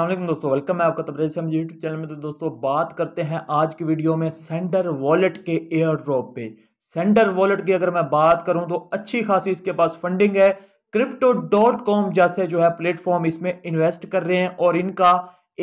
अल्लाम दोस्तों वेलकम है आपका तब्रेज हम यूट्यूब चैनल में तो दोस्तों बात करते हैं आज की वीडियो में सेंडर वॉलेट के एयर ड्रॉप पे सेंडर वॉलेट की अगर मैं बात करूं तो अच्छी खासी इसके पास फंडिंग है क्रिप्टो डॉट कॉम जैसे जो है प्लेटफॉर्म इसमें इन्वेस्ट कर रहे हैं और इनका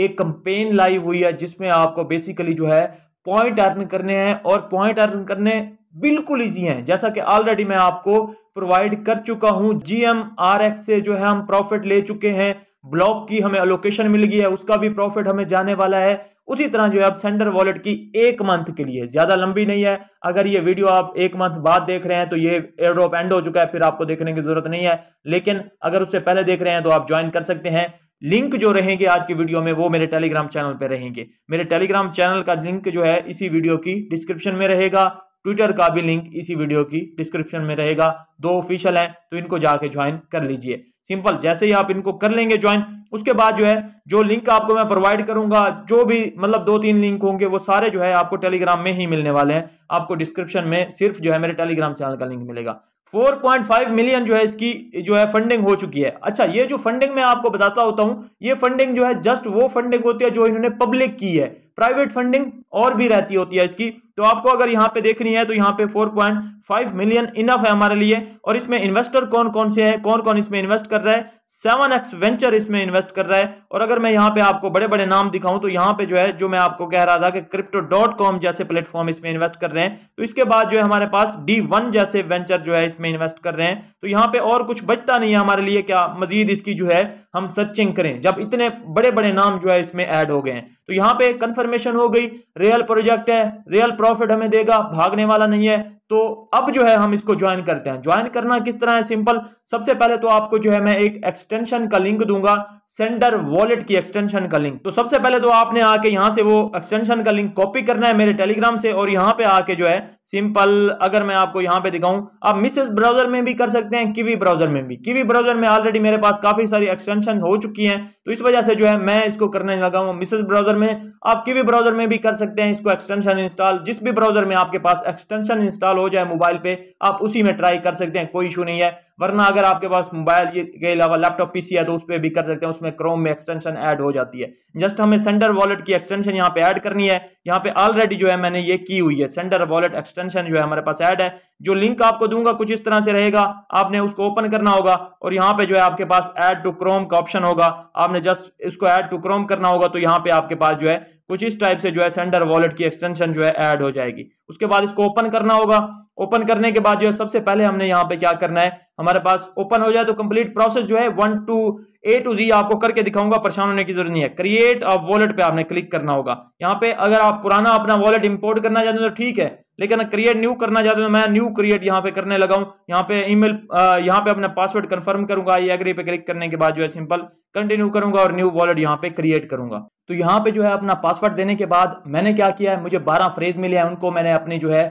एक कंपेन लाइव हुई है जिसमें आपको बेसिकली जो है पॉइंट अर्न करने हैं और पॉइंट अर्न करने बिल्कुल ईजी हैं जैसा कि ऑलरेडी मैं आपको प्रोवाइड कर चुका हूँ जी एम आर एक्स से जो है हम प्रॉफिट ले चुके हैं ब्लॉक की हमें अलोकेशन मिल गई है उसका भी प्रॉफिट हमें जाने वाला है उसी तरह जो है आप सेंडर वॉलेट की एक मंथ के लिए ज़्यादा लंबी नहीं है अगर ये वीडियो आप एक मंथ बाद देख रहे हैं तो ये एयरड्रॉप एंड हो चुका है फिर आपको देखने की ज़रूरत नहीं है लेकिन अगर उससे पहले देख रहे हैं तो आप ज्वाइन कर सकते हैं लिंक जो रहेंगे आज की वीडियो में वो मेरे टेलीग्राम चैनल पर रहेंगे मेरे टेलीग्राम चैनल का लिंक जो है इसी वीडियो की डिस्क्रिप्शन में रहेगा ट्विटर का भी लिंक इसी वीडियो की डिस्क्रिप्शन में रहेगा दो ऑफिशियल हैं तो इनको जाके ज्वाइन कर लीजिए सिंपल जैसे ही आप इनको कर लेंगे ज्वाइन उसके बाद जो है जो लिंक आपको मैं प्रोवाइड करूंगा जो भी मतलब दो तीन लिंक होंगे वो सारे जो है आपको टेलीग्राम में ही मिलने वाले हैं आपको डिस्क्रिप्शन में सिर्फ जो है मेरे टेलीग्राम चैनल का लिंक मिलेगा 4.5 मिलियन जो है इसकी जो है फंडिंग हो चुकी है अच्छा ये जो फंडिंग मैं आपको बताता होता हूँ ये फंडिंग जो है जस्ट वो फंडिंग होती है जो इन्होंने पब्लिक की है प्राइवेट फंडिंग और भी रहती होती है इसकी तो आपको अगर यहाँ पे देखनी है तो यहाँ पे 4.5 मिलियन इनफ है हमारे लिए और इसमें इन्वेस्टर कौन कौन से है कौन कौन इसमें इन्वेस्ट कर रहा है सेवन एक्स वेंचर इसमें इन्वेस्ट कर रहा है और अगर मैं यहाँ पे आपको बड़े बड़े नाम दिखाऊं तो यहाँ पे जो है जो मैं आपको कह रहा था कि क्रिप्टो डॉट कॉम जैसे प्लेटफॉर्म इसमें इन्वेस्ट कर रहे हैं तो इसके बाद जो है हमारे पास डी वन जैसे वेंचर जो है इसमें इन्वेस्ट कर रहे हैं तो यहाँ पे और कुछ बचता नहीं है हमारे लिए क्या मजीद इसकी जो है हम सर्चिंग करें जब इतने बड़े बड़े नाम जो है इसमें ऐड हो गए हैं तो यहाँ पे कंफर्मेशन हो गई रियल प्रोजेक्ट है रियल प्रॉफिट हमें देगा भागने वाला नहीं है तो अब जो है हम इसको ज्वाइन करते हैं ज्वाइन करना किस तरह है सिंपल सबसे पहले तो आपको जो है मैं एक एक्सटेंशन का लिंक दूंगा सेंडर वॉलेट की एक्सटेंशन का लिंक तो सबसे पहले तो आपने आके यहाँ से वो एक्सटेंशन का लिंक कॉपी करना है मेरे टेलीग्राम से और यहाँ पे आके जो है सिंपल अगर मैं आपको यहाँ पे दिखाऊं आप मिसेज ब्राउजर में भी कर सकते हैं किवी ब्राउजर में भी किवी ब्राउजर में ऑलरेडी मेरे पास काफी सारी एक्सटेंशन हो चुकी है तो इस वजह से जो है मैं इसको करने लगा हूँ मिसेज ब्राउजर में आप किवी ब्राउजर में भी कर सकते हैं इसको एक्सटेंशन इंस्टॉल जिस भी ब्राउजर में आपके पास एक्सटेंशन इंस्टॉल हो जाए मोबाइल पे आप उसी में ट्राई कर सकते हैं कोई इशू नहीं है वरना अगर आपके पास मोबाइल के अलावा लैपटॉप पीसी है तो उस पर भी कर सकते हैं उसमें क्रोम में एक्सटेंशन ऐड हो जाती है जस्ट हमें सेंडर वॉलेट की एक्सटेंशन यहाँ पे ऐड करनी है यहाँ पे ऑलरेडी जो है मैंने ये की हुई है सेंडर वॉलेट एक्सटेंशन जो है हमारे पास ऐड है जो लिंक आपको दूंगा कुछ इस तरह से रहेगा आपने उसको ओपन करना होगा और यहाँ पे जो है आपके पास एड टू क्रोम का ऑप्शन होगा आपने जस्ट इसको एड टू क्रोम करना होगा तो यहाँ पे आपके पास जो है कुछ इस टाइप से जो है सेंडर वॉलेट की एक्सटेंशन जो है ऐड हो जाएगी उसके बाद इसको ओपन करना होगा ओपन करने के बाद जो है सबसे पहले हमने यहाँ पे क्या करना है हमारे पास ओपन हो जाए तो कंप्लीट प्रोसेस जो है one two A to Z आपको करके दिखाऊंगा परेशान होने की जरूरत नहीं है क्रिएट अ वॉलेट पे आपने क्लिक करना होगा यहाँ पे अगर आप पुराना अपना वॉलेट इंपोर्ट करना चाहते हो तो ठीक है लेकिन क्रिएट न्यू करना चाहते हो तो मैं न्यू क्रिएट यहाँ पे करने लगा हूँ यहाँ पे ईमेल यहाँ पे अपना पासवर्ड कंफर्म करूंगा आई एग्री पे क्लिक करने के बाद जो है सिंपल कंटिन्यू करूंगा और न्यू वॉलेट यहाँ पे क्रिएट करूंगा तो यहाँ पे जो है अपना पासवर्ड देने के बाद मैंने क्या किया है मुझे बारह फ्रेज मिले हैं उनको मैंने अपनी जो है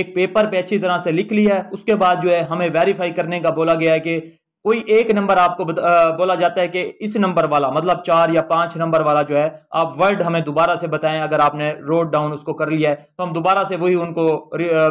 एक पेपर पे अच्छी तरह से लिख लिया है उसके बाद जो है हमें वेरीफाई करने का बोला गया है कि कोई एक नंबर आपको बोला जाता है कि इस नंबर वाला मतलब चार या पांच नंबर वाला जो है आप वर्ड हमें दोबारा से बताएं अगर आपने रोड डाउन उसको कर लिया है तो हम दोबारा से वही उनको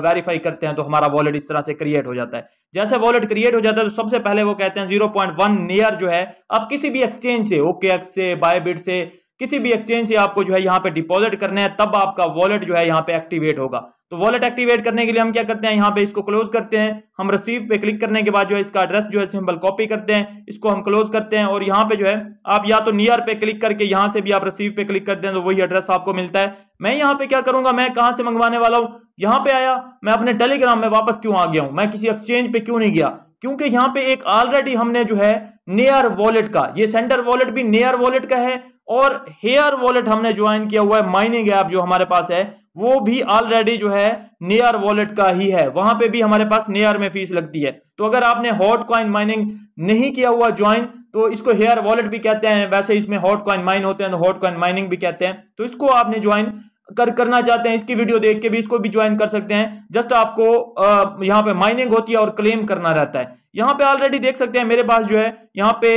वेरीफाई करते हैं तो हमारा वॉलेट इस तरह से क्रिएट हो जाता है जैसे वॉलेट क्रिएट हो जाता है तो सबसे पहले वो कहते हैं जीरो पॉइंट वन नियर जो है आप किसी भी एक्सचेंज से ओके से बायबिट से किसी भी एक्सचेंज से आपको जो है यहाँ पे डिपॉजिट करना है तब आपका वॉलेट जो है यहाँ पे एक्टिवेट होगा तो वॉलेट एक्टिवेट करने के लिए हम क्या करते हैं यहाँ पे इसको क्लोज करते हैं हम रिसीव पे क्लिक करने के बाद जो है इसका एड्रेस जो है सिंबल कॉपी करते हैं इसको हम क्लोज करते हैं और यहाँ पे जो है आप या तो नियर पे क्लिक करके यहाँ से भी आप रिसीव पे क्लिक करते हैं तो वही एड्रेस आपको मिलता है मैं यहाँ पे क्या करूंगा मैं कहाँ से मंगवाने वाला हूँ यहाँ पे आया मैं अपने टेलीग्राम में वापस क्यों आ गया हूँ मैं किसी एक्सचेंज पे क्यों नहीं गया क्योंकि यहाँ पे एक ऑलरेडी हमने जो है नियर वॉलेट का ये सेंटर वॉलेट भी नियर वॉलेट का है और हेयर वॉलेट हमने ज्वाइन किया हुआ है माइनिंग ऐप जो हमारे पास है वो भी ऑलरेडी जो है नेयर वॉलेट का ही है वहां पे भी हमारे पास नेयर में फीस लगती है तो अगर आपने हॉट कॉइन माइनिंग नहीं किया हुआ ज्वाइन तो इसको हेयर वॉलेट भी कहते हैं वैसे इसमें हॉट कॉइन माइन होते हैं तो हॉट कॉइन माइनिंग भी कहते हैं तो इसको आपने ज्वाइन कर करना चाहते हैं इसकी वीडियो देख के भी इसको भी ज्वाइन कर सकते हैं जस्ट आपको यहाँ पे माइनिंग होती है और क्लेम करना रहता है यहाँ पे ऑलरेडी देख सकते हैं मेरे पास जो है यहाँ पे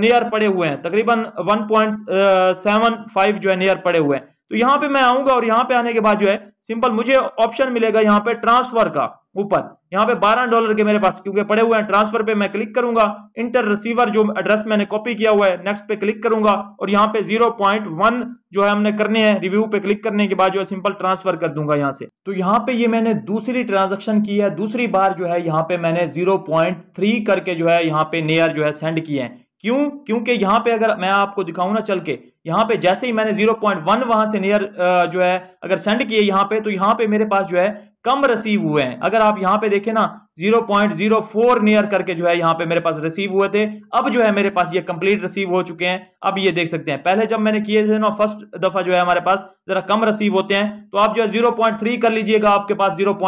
नेयर पड़े हुए हैं तकरीबन 1.75 जो है नेयर पड़े हुए हैं तो यहाँ पे मैं आऊंगा और यहाँ पे आने के बाद जो है सिंपल मुझे ऑप्शन मिलेगा यहाँ पे ट्रांसफर का ऊपर यहाँ पे 12 डॉलर के मेरे पास क्योंकि पड़े हुए हैं ट्रांसफर पे मैं क्लिक करूंगा इंटर रिसीवर जो एड्रेस मैंने कॉपी किया हुआ है नेक्स्ट पे क्लिक करूंगा और यहाँ पे 0.1 जो है हमने करने हैं रिव्यू पे क्लिक करने के बाद जो है सिंपल ट्रांसफर कर दूंगा यहाँ से तो यहाँ पे ये मैंने दूसरी ट्रांजेक्शन की है दूसरी बार जो है यहाँ पे मैंने जीरो करके जो है यहाँ पे नेयर जो है सेंड किए हैं क्यों क्योंकि यहाँ पे अगर मैं आपको दिखाऊं ना चल के यहाँ पे जैसे ही मैंने 0.1 वहां से नियर जो है अगर सेंड किए यहाँ पे तो यहाँ पे मेरे पास जो है कम रिसीव हुए हैं अगर आप यहाँ पे देखें ना 0.04 नियर करके जो है यहां पे मेरे पास रिसीव हुए थे अब जो है मेरे पास ये कंप्लीट रिसीव हो चुके हैं अब ये देख सकते हैं पहले जब मैंने किए थे ना फर्स्ट दफा जो है हमारे पास जरा कम रिसीव होते हैं तो आप जो है जीरो कर लीजिएगा आपके पास जीरो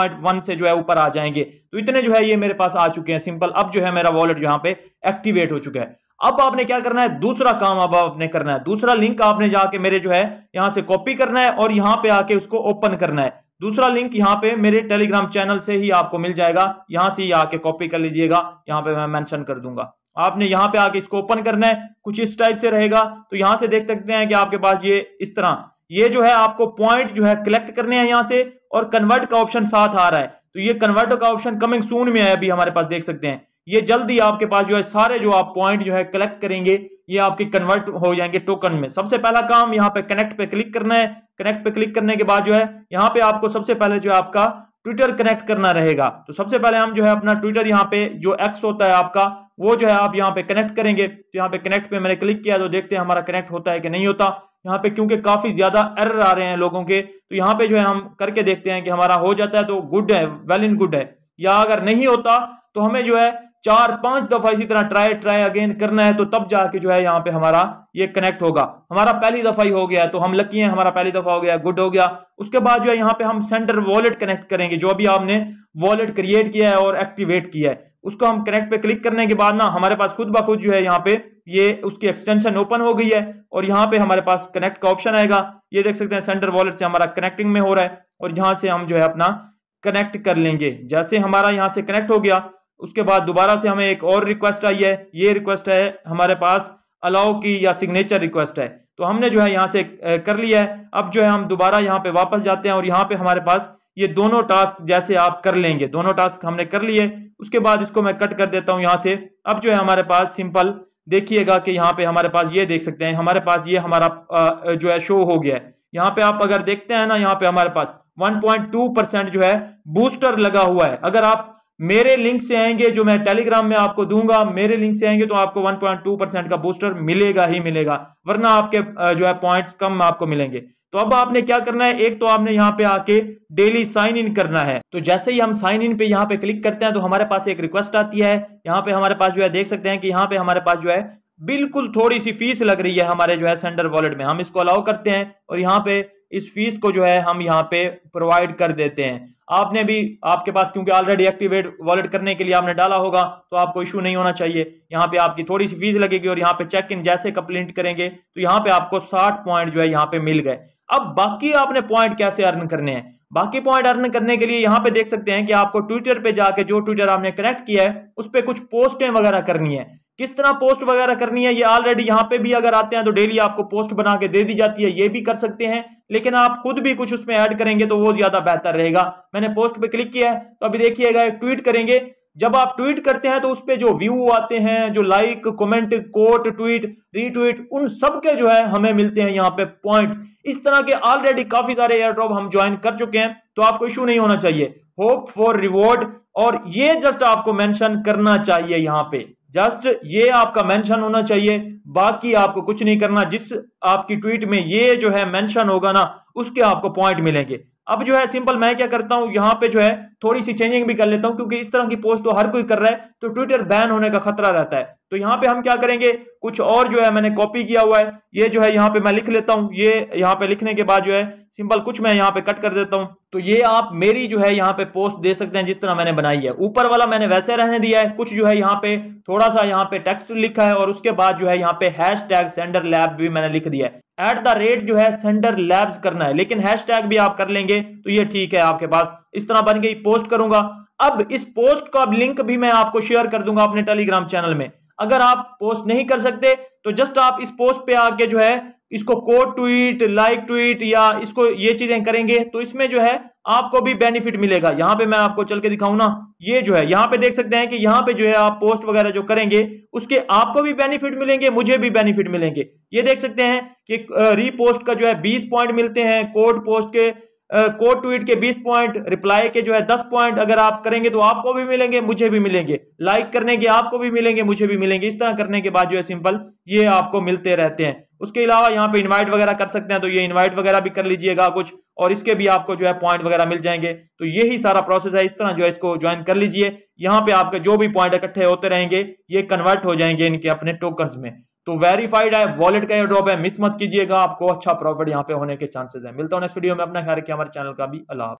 से जो है ऊपर आ जाएंगे तो इतने जो है ये मेरे पास आ चुके हैं सिंपल अब जो है मेरा वॉलेट यहाँ पे एक्टिवेट हो चुका है अब आपने क्या करना है दूसरा काम अब आपने करना है दूसरा लिंक आपने जाके मेरे जो है यहां से कॉपी करना है और यहां पे आके उसको ओपन करना है दूसरा लिंक यहाँ पे मेरे टेलीग्राम चैनल से ही आपको मिल जाएगा यहां से ही आके कॉपी कर लीजिएगा यहाँ पे मैं मेंशन कर दूंगा आपने यहाँ पे आके इसको ओपन करना है कुछ इस टाइप से रहेगा तो यहां से देख सकते हैं कि आपके पास ये इस तरह ये जो है आपको पॉइंट जो है कलेक्ट करने हैं यहाँ से और कन्वर्ट का ऑप्शन साथ आ रहा है तो ये कन्वर्ट का ऑप्शन कमिंग सून में है अभी हमारे पास देख सकते हैं ये जल्दी आपके पास जो है सारे जो आप पॉइंट जो है कलेक्ट करेंगे ये आपके कन्वर्ट हो जाएंगे टोकन में सबसे पहला काम यहाँ पे कनेक्ट पे क्लिक करना है कनेक्ट पे क्लिक करने के बाद जो है यहाँ पे आपको सबसे पहले जो है आपका ट्विटर कनेक्ट करना रहेगा तो सबसे पहले हम जो है अपना ट्विटर यहाँ पे जो एक्स होता है आपका वो जो है आप यहाँ पे कनेक्ट करेंगे तो यहाँ पे कनेक्ट पे मैंने क्लिक किया तो देखते हैं हमारा कनेक्ट होता है कि नहीं होता यहाँ पे क्योंकि काफी ज्यादा एरर आ रहे हैं लोगों के तो यहाँ पे जो है हम करके देखते हैं कि हमारा हो जाता है तो गुड है वेल इन गुड है या अगर नहीं होता तो हमें जो है चार पांच दफा इसी तरह ट्राई ट्राई अगेन करना है तो तब जाके जो है यहाँ पे हमारा ये कनेक्ट होगा हमारा पहली दफा ही हो गया तो हम लकी हैं हमारा पहली दफा हो गया गुड हो गया उसके बाद जो है यहाँ पे हम सेंटर वॉलेट कनेक्ट करेंगे जो अभी आपने वॉलेट क्रिएट किया है और एक्टिवेट किया है उसको हम कनेक्ट पे क्लिक करने के बाद ना हमारे पास खुद ब खुद जो है यहाँ पे ये उसकी एक्सटेंशन ओपन हो गई है और यहाँ पे हमारे पास कनेक्ट का ऑप्शन आएगा ये देख सकते हैं सेंटर वॉलेट से हमारा कनेक्टिंग में हो रहा है और यहाँ से हम जो है अपना कनेक्ट कर लेंगे जैसे हमारा यहाँ से कनेक्ट हो गया उसके बाद दोबारा से हमें एक और रिक्वेस्ट आई है ये रिक्वेस्ट है हमारे पास अलाउ की या सिग्नेचर रिक्वेस्ट है तो हमने जो है यहाँ से कर लिया है अब जो है हम दोबारा यहाँ पे वापस जाते हैं और यहाँ पे हमारे पास ये दोनों टास्क जैसे आप कर लेंगे दोनों टास्क हमने कर लिए उसके बाद इसको मैं कट कर देता हूँ यहाँ से अब जो है हमारे पास सिंपल देखिएगा कि यहाँ पे हमारे पास ये देख सकते हैं हमारे पास ये हमारा जो है शो हो गया है यहाँ पे आप अगर देखते हैं ना यहाँ पे हमारे पास 1.2 परसेंट जो है बूस्टर लगा हुआ है अगर आप मेरे लिंक से आएंगे जो मैं टेलीग्राम में आपको दूंगा मेरे लिंक से आएंगे तो आपको 1.2 परसेंट का बूस्टर मिलेगा ही मिलेगा वरना आपके जो है पॉइंट्स कम आपको मिलेंगे तो अब आपने क्या करना है एक तो आपने यहाँ पे आके डेली साइन इन करना है तो जैसे ही हम साइन इन पे यहाँ पे क्लिक करते हैं तो हमारे पास एक रिक्वेस्ट आती है यहाँ पे हमारे पास जो है देख सकते हैं कि यहाँ पे हमारे पास जो है बिल्कुल थोड़ी सी फीस लग रही है हमारे जो है सेंडर वॉलेट में हम इसको अलाउ करते हैं और यहाँ पे इस फीस को जो है हम यहाँ पे प्रोवाइड कर देते हैं आपने भी आपके पास क्योंकि ऑलरेडी एक्टिवेट वॉलेट करने के लिए आपने डाला होगा तो आपको इशू नहीं होना चाहिए यहाँ पे आपकी थोड़ी सी फीस लगेगी और यहाँ पे चेक इन जैसे कंप्लेंट करेंगे तो यहाँ पे आपको साठ पॉइंट जो है यहाँ पे मिल गए अब बाकी आपने पॉइंट कैसे अर्न करने हैं बाकी पॉइंट अर्न करने के लिए यहाँ पे देख सकते हैं कि आपको ट्विटर पे जाके जो ट्विटर आपने कनेक्ट किया है उस पर कुछ पोस्टें वगैरह करनी है किस तरह पोस्ट वगैरह करनी है ये ऑलरेडी यहाँ पे भी अगर आते हैं तो डेली आपको पोस्ट बना के दे दी जाती है ये भी कर सकते हैं लेकिन आप खुद भी कुछ उसमें ऐड करेंगे तो वो ज्यादा बेहतर रहेगा मैंने पोस्ट पे क्लिक किया है तो अभी देखिएगा एक ट्वीट करेंगे जब आप ट्वीट करते हैं तो उस पर जो व्यू आते हैं जो like comment quote tweet retweet उन सब के जो है हमें मिलते हैं यहाँ पे पॉइंट इस तरह के ऑलरेडी काफी सारे एयर ड्रॉप हम ज्वाइन कर चुके हैं तो आपको इश्यू नहीं होना चाहिए होप फॉर रिवॉर्ड और ये जस्ट आपको मैंशन करना चाहिए यहाँ पे जस्ट ये आपका मेंशन होना चाहिए बाकी आपको कुछ नहीं करना जिस आपकी ट्वीट में ये जो है मेंशन होगा ना उसके आपको पॉइंट मिलेंगे अब जो है सिंपल मैं क्या करता हूं यहाँ पे जो है थोड़ी सी चेंजिंग भी कर लेता हूँ क्योंकि इस तरह की पोस्ट तो हर कोई कर रहा है तो ट्विटर बैन होने का खतरा रहता है तो यहाँ पे हम क्या करेंगे कुछ और जो है मैंने कॉपी किया हुआ है ये जो है यहाँ पे मैं लिख लेता हूँ ये यहाँ पे लिखने के बाद जो है सिंपल कुछ मैं यहाँ पे कट कर देता हूँ तो ये आप मेरी जो है यहाँ पे पोस्ट दे सकते हैं जिस तरह मैंने बनाई है ऊपर वाला मैंने वैसे रहने दिया है कुछ जो है यहाँ पे थोड़ा सा यहाँ पे टेक्स्ट लिखा है और उसके बाद जो है यहाँ पे हैश टैग सेंडर लैब भी मैंने लिख दिया है एट द रेट जो है सेंडर लैब्स करना है लेकिन हैश टैग भी आप कर लेंगे तो ये ठीक है आपके पास इस तरह बन गई पोस्ट करूंगा अब इस पोस्ट का लिंक भी मैं आपको शेयर कर दूंगा अपने टेलीग्राम चैनल में अगर आप पोस्ट नहीं कर सकते तो जस्ट आप इस पोस्ट पे आके जो है इसको कोड ट्वीट लाइक ट्वीट या इसको ये चीजें करेंगे तो इसमें जो है आपको भी बेनिफिट मिलेगा यहां पे मैं आपको चल के दिखाऊं ना ये जो है यहां पे देख सकते हैं कि यहां पे जो है आप पोस्ट वगैरह जो करेंगे उसके आपको भी बेनिफिट मिलेंगे मुझे भी बेनिफिट मिलेंगे ये देख सकते हैं कि रीपोस्ट का जो है बीस पॉइंट मिलते हैं कोर्ट पोस्ट के कोट ट्वीट के 20 पॉइंट रिप्लाई के जो है 10 पॉइंट अगर आप करेंगे तो आपको भी मिलेंगे मुझे भी मिलेंगे लाइक करने के आपको भी मिलेंगे मुझे भी मिलेंगे इस तरह करने के बाद जो है सिंपल ये आपको मिलते रहते हैं उसके अलावा यहाँ पे इनवाइट वगैरह कर सकते हैं तो ये इनवाइट वगैरह भी कर लीजिएगा कुछ और इसके भी आपको जो है पॉइंट वगैरह मिल जाएंगे तो यही सारा प्रोसेस है इस तरह जो है इसको ज्वाइन कर लीजिए यहाँ पे आपके जो भी पॉइंट इकट्ठे होते रहेंगे ये कन्वर्ट हो जाएंगे इनके अपने टोकन में तो वेरीफाइड है वॉलेट का ड्रॉप है मिस मत कीजिएगा आपको अच्छा प्रॉफिट यहाँ पे होने के चांसेस है मिलता हूँ नेक्स्ट वीडियो में अपना ख्याल रखिए हमारे चैनल का भी अलाव